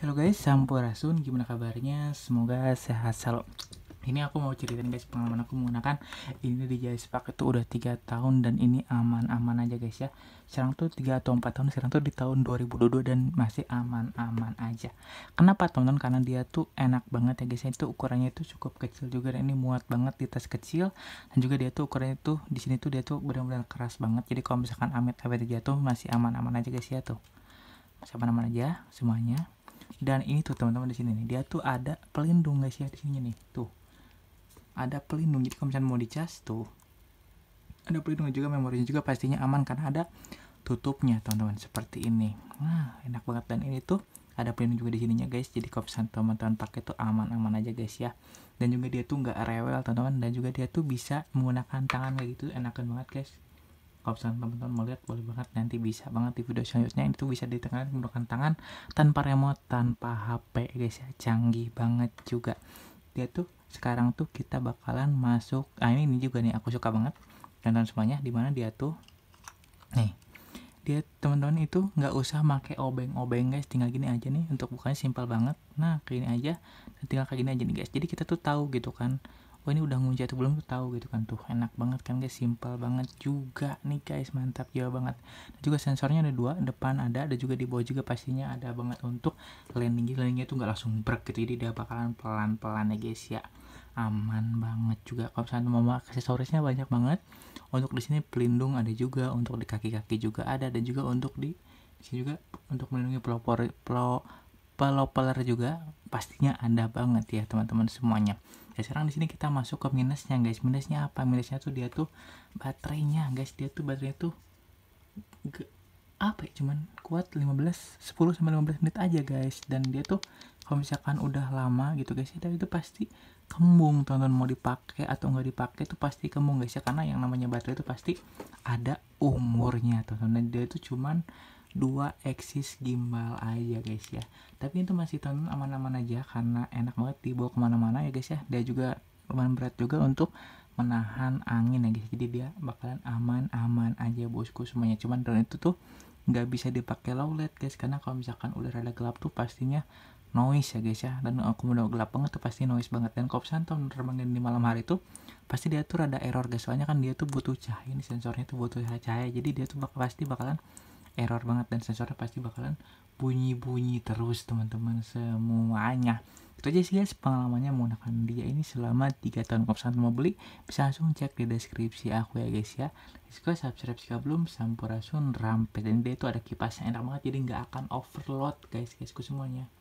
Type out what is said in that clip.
Halo guys, Sampurasun, gimana kabarnya? Semoga sehat selalu. Ini aku mau ceritain guys pengalaman aku menggunakan ini di Jaspak itu udah 3 tahun dan ini aman-aman aja guys ya. Sekarang tuh 3 atau 4 tahun, sekarang tuh di tahun 2022 dan masih aman-aman aja. Kenapa teman-teman? Karena dia tuh enak banget ya guys ya. Itu ukurannya tuh cukup kecil juga dan ini muat banget di tas kecil dan juga dia tuh ukurannya tuh di sini tuh dia tuh benar-benar keras banget. Jadi kalau misalkan amit-amit jatuh masih aman-aman aja guys ya tuh. Masih aman-aman aja semuanya dan ini tuh teman-teman di sini nih dia tuh ada pelindung guys ya di sini nih tuh ada pelindung jadi kalau misalnya mau dicas tuh ada pelindung juga memorinya juga pastinya aman karena ada tutupnya teman-teman seperti ini nah enak banget dan ini tuh ada pelindung juga di sininya guys jadi kalau misalnya teman-teman pakai tuh aman-aman aja guys ya dan juga dia tuh nggak rewel teman-teman dan juga dia tuh bisa menggunakan tangan kayak gitu enakan banget guys kalau misalnya teman-teman mau lihat boleh banget nanti bisa banget di video selanjutnya itu bisa ditekan menggunakan tangan tanpa remote tanpa HP guys ya canggih banget juga dia tuh sekarang tuh kita bakalan masuk ah ini, ini juga nih aku suka banget tonton semuanya dimana dia tuh nih dia teman-teman itu nggak usah pakai obeng-obeng guys tinggal gini aja nih untuk bukanya simpel banget nah kayak gini aja tinggal kayak gini aja nih guys jadi kita tuh tahu gitu kan gue ini udah ngunci atau belum tuh tahu gitu kan tuh enak banget kan guys simple banget juga nih guys mantap juga banget dan juga sensornya ada dua depan ada ada juga di bawah juga pastinya ada banget untuk landing landingnya tuh nggak langsung break gitu jadi dia bakalan pelan pelan ya guys ya aman banget juga kalau misalnya mau aksesorisnya banyak banget untuk di sini pelindung ada juga untuk di kaki kaki juga ada dan juga untuk di sini juga untuk melindungi pelopor pelopor developer juga pastinya ada banget ya teman-teman semuanya ya sekarang di sini kita masuk ke minusnya guys minusnya apa minusnya tuh dia tuh baterainya guys dia tuh baterainya tuh apa ya cuman kuat 15 10 sampai 15 menit aja guys dan dia tuh kalau misalkan udah lama gitu guys ya itu pasti kembung tonton mau dipakai atau nggak dipakai tuh pasti kembung guys ya karena yang namanya baterai itu pasti ada umurnya tonton dan dia itu cuman dua eksis gimbal aja guys ya tapi itu masih tonton aman-aman aja karena enak banget dibawa kemana-mana ya guys ya dia juga lumayan berat juga untuk menahan angin ya guys jadi dia bakalan aman-aman aja bosku semuanya cuman drone itu tuh nggak bisa dipakai low light guys karena kalau misalkan udah rada gelap tuh pastinya noise ya guys ya dan aku udah gelap banget tuh pasti noise banget dan kalau santon terbangin di malam hari tuh pasti dia tuh rada error guys soalnya kan dia tuh butuh cahaya ini sensornya tuh butuh cahaya jadi dia tuh bak pasti bakalan error banget dan sensornya pasti bakalan bunyi-bunyi terus teman-teman semuanya itu aja sih guys pengalamannya menggunakan dia ini selama 3 tahun kalau misalkan mau beli bisa langsung cek di deskripsi aku ya guys ya jika subscribe jika belum sampurasun rampet dan dia itu ada kipasnya enak banget jadi nggak akan overload guys guysku semuanya